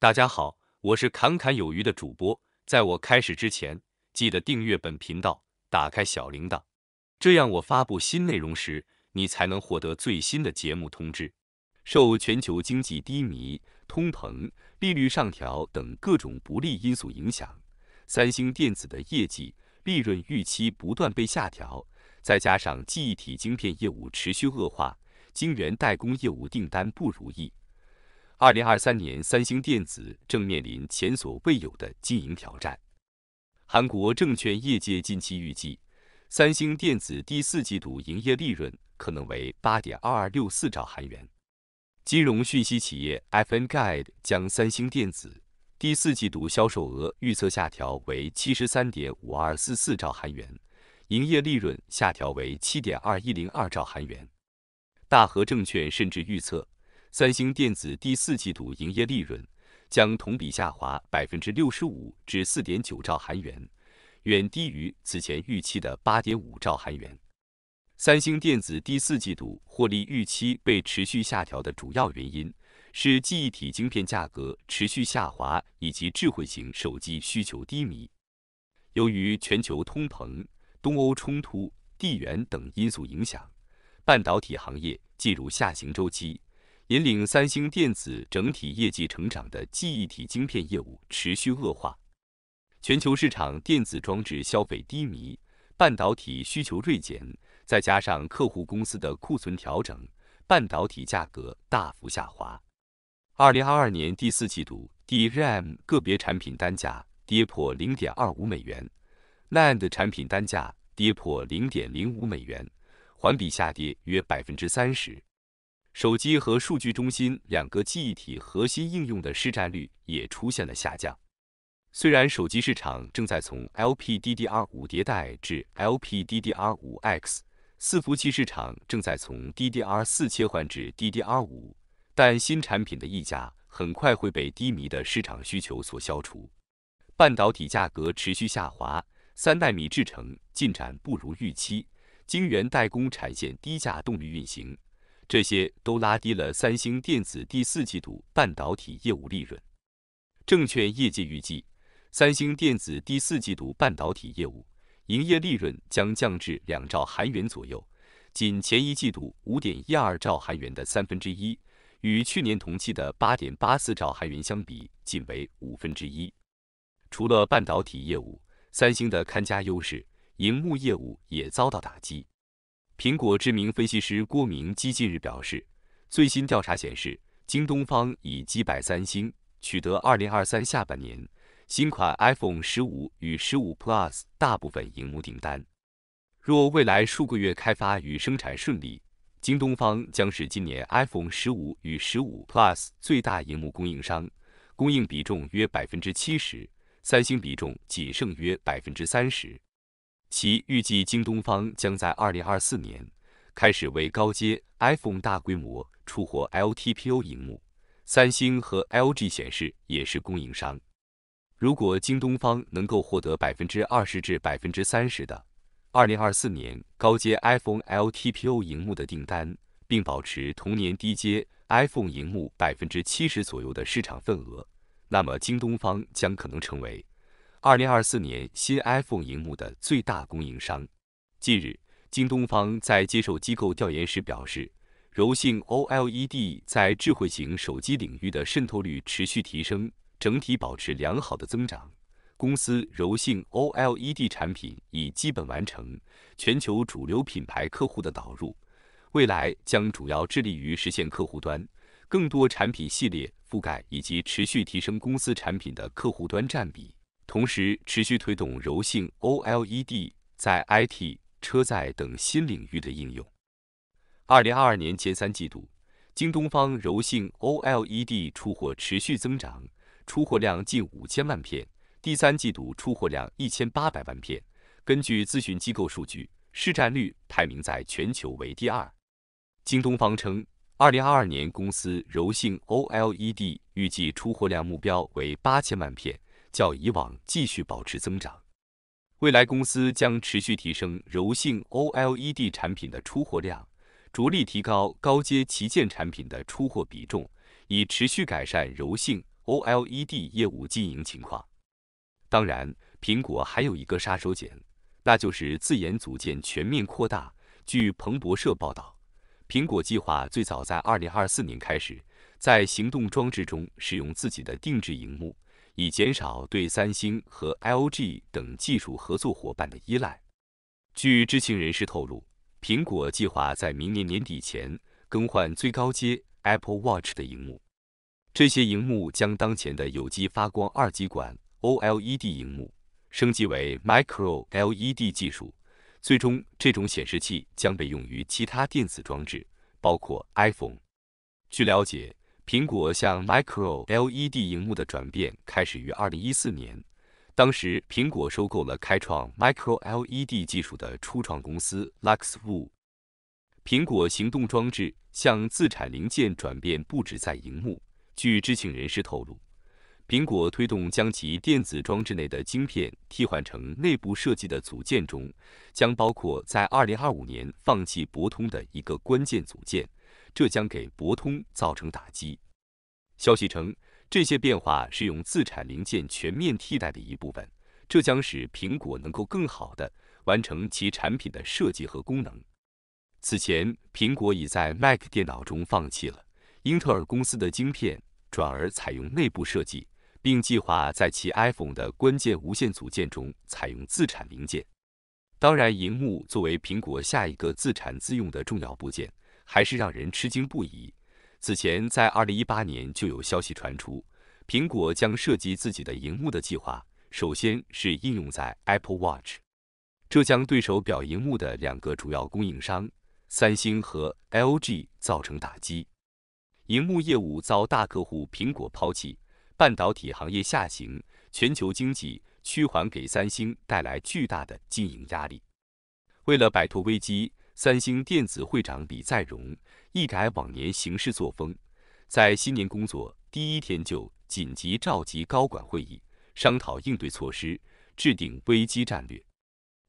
大家好，我是侃侃有余的主播。在我开始之前，记得订阅本频道，打开小铃铛，这样我发布新内容时，你才能获得最新的节目通知。受全球经济低迷、通膨、利率上调等各种不利因素影响，三星电子的业绩、利润预期不断被下调，再加上记忆体晶片业务持续恶化，晶圆代工业务订单不如意。二零二三年，三星电子正面临前所未有的经营挑战。韩国证券业界近期预计，三星电子第四季度营业利润可能为八点二二六四兆韩元。金融讯息企业 FN Guide 将三星电子第四季度销售额预测下调为七十三点五二四四兆韩元，营业利润下调为七点二一零二兆韩元。大和证券甚至预测。三星电子第四季度营业利润将同比下滑百分之六十五至四点九兆韩元，远低于此前预期的八点五兆韩元。三星电子第四季度获利预期被持续下调的主要原因是记忆体晶片价格持续下滑，以及智慧型手机需求低迷。由于全球通膨、东欧冲突、地缘等因素影响，半导体行业进入下行周期。引领三星电子整体业绩成长的记忆体晶片业务持续恶化，全球市场电子装置消费低迷，半导体需求锐减，再加上客户公司的库存调整，半导体价格大幅下滑。二零二二年第四季度 DRAM 个别产品单价跌破零点二五美元，NAND 产品单价跌破零点零五美元，环比下跌约百分之三十。手机和数据中心两个记忆体核心应用的市占率也出现了下降。虽然手机市场正在从 LPDDR5 迭代至 LPDDR5X，四服务器市场正在从 DDR4 切换至 DDR5，但新产品的溢价很快会被低迷的市场需求所消除。半导体价格持续下滑，三纳米制程进展不如预期，晶圆代工产线低价动力运行。这些都拉低了三星电子第四季度半导体业务利润。证券业界预计，三星电子第四季度半导体业务营业利润将降至两兆韩元左右，仅前一季度五点一二兆韩元的三分之一，与去年同期的八点八四兆韩元相比，仅为五分之一。除了半导体业务，三星的看家优势——荧幕业务也遭到打击。苹果知名分析师郭明基近日表示，最新调查显示，京东方已击败三星，取得2023下半年新款 iPhone 十五与十五 Plus 大部分荧幕订单。若未来数个月开发与生产顺利，京东方将是今年 iPhone 十五与十五 Plus 最大荧幕供应商，供应比重约百分之七十，三星比重仅剩约百分之三十。其预计，京东方将在2024年开始为高阶 iPhone 大规模出货 LTPO 屏幕，三星和 LG 显示也是供应商。如果京东方能够获得百分之二十至百分之三十的2024年高阶 iPhone LTPO 荧幕的订单，并保持同年低阶 iPhone 荧幕百分之七十左右的市场份额，那么京东方将可能成为。二零二四年新 iPhone 屏幕的最大供应商。近日，京东方在接受机构调研时表示，柔性 OLED 在智慧型手机领域的渗透率持续提升，整体保持良好的增长。公司柔性 OLED 产品已基本完成全球主流品牌客户的导入，未来将主要致力于实现客户端更多产品系列覆盖以及持续提升公司产品的客户端占比。同时，持续推动柔性 OLED 在 IT、车载等新领域的应用。二零二二年前三季度，京东方柔性 OLED 出货持续增长，出货量近五千万片，第三季度出货量一千八百万片。根据咨询机构数据，市占率排名在全球为第二。京东方称，二零二二年公司柔性 OLED 预计出货量目标为八千万片。较以往继续保持增长，未来公司将持续提升柔性 OLED 产品的出货量，着力提高高阶旗舰产品的出货比重，以持续改善柔性 OLED 业务经营情况。当然，苹果还有一个杀手锏，那就是自研组件全面扩大。据彭博社报道，苹果计划最早在2024年开始在行动装置中使用自己的定制荧幕。以减少对三星和 LG 等技术合作伙伴的依赖。据知情人士透露，苹果计划在明年年底前更换最高阶 Apple Watch 的屏幕。这些荧幕将当前的有机发光二极管 OLED 荧幕升级为 Micro LED 技术。最终，这种显示器将被用于其他电子装置，包括 iPhone。据了解。苹果向 Micro LED 屏幕的转变开始于2014年，当时苹果收购了开创 Micro LED 技术的初创公司 l u x w u e 苹果行动装置向自产零件转变不止在屏幕，据知情人士透露，苹果推动将其电子装置内的晶片替换成内部设计的组件中，将包括在2025年放弃博通的一个关键组件。这将给博通造成打击。消息称，这些变化是用自产零件全面替代的一部分，这将使苹果能够更好的完成其产品的设计和功能。此前，苹果已在 Mac 电脑中放弃了英特尔公司的晶片，转而采用内部设计，并计划在其 iPhone 的关键无线组件中采用自产零件。当然，荧幕作为苹果下一个自产自用的重要部件。还是让人吃惊不已。此前，在二零一八年就有消息传出，苹果将涉及自己的荧幕的计划，首先是应用在 Apple Watch，这将对手表荧幕的两个主要供应商三星和 LG 造成打击。荧幕业务遭大客户苹果抛弃，半导体行业下行，全球经济趋缓，给三星带来巨大的经营压力。为了摆脱危机。三星电子会长李在镕一改往年行事作风，在新年工作第一天就紧急召集高管会议，商讨应对措施，制定危机战略。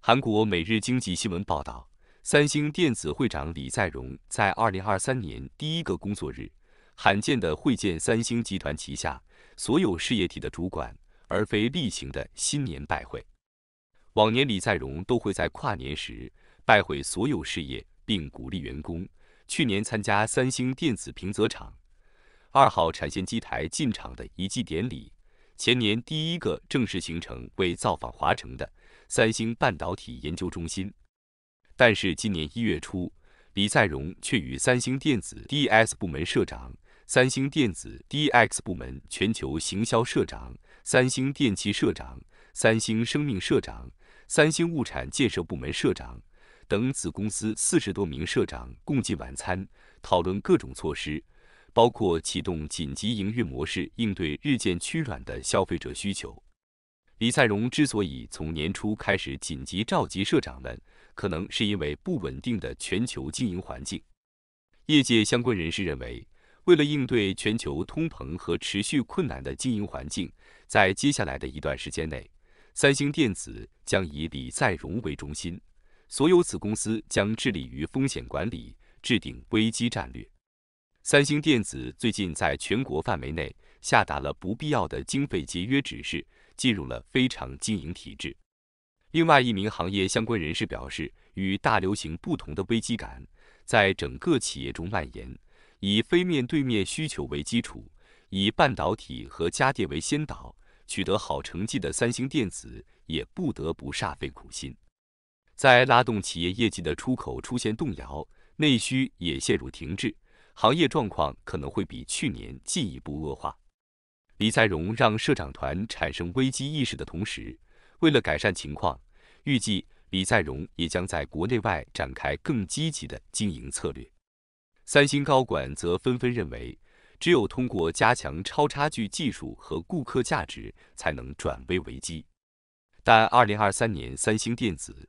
韩国《每日经济新闻》报道，三星电子会长李在镕在2023年第一个工作日，罕见地会见三星集团旗下所有事业体的主管，而非例行的新年拜会。往年李在镕都会在跨年时。败毁所有事业，并鼓励员工。去年参加三星电子平泽厂二号产线机台进场的遗迹典礼，前年第一个正式形成为造访华城的三星半导体研究中心。但是今年一月初，李在镕却与三星电子 DS 部门社长、三星电子 DX 部门全球行销社长、三星电器社长、三星生命社长、三星物产建设部门社长。等子公司四十多名社长共进晚餐，讨论各种措施，包括启动紧急营运模式，应对日渐趋软的消费者需求。李在镕之所以从年初开始紧急召集社长们，可能是因为不稳定的全球经营环境。业界相关人士认为，为了应对全球通膨和持续困难的经营环境，在接下来的一段时间内，三星电子将以李在镕为中心。所有子公司将致力于风险管理，制定危机战略。三星电子最近在全国范围内下达了不必要的经费节约指示，进入了非常经营体制。另外，一名行业相关人士表示，与大流行不同的危机感在整个企业中蔓延，以非面对面需求为基础，以半导体和家电为先导，取得好成绩的三星电子也不得不煞费苦心。在拉动企业业绩的出口出现动摇，内需也陷入停滞，行业状况可能会比去年进一步恶化。李在容让社长团产生危机意识的同时，为了改善情况，预计李在容也将在国内外展开更积极的经营策略。三星高管则纷纷认为，只有通过加强超差距技术和顾客价值，才能转危为机。但2023年三星电子。